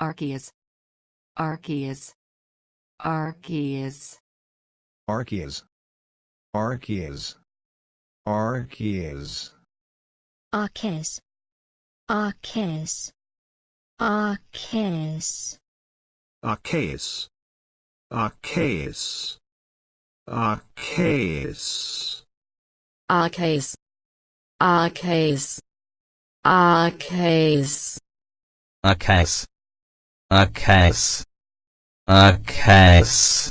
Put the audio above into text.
Arceus Arceus Arceus Arceus Arceus Arceus Arceus Arceus Arceus Arceus Arceus Arceus Arceus Arceus Arceus Arceus a case a case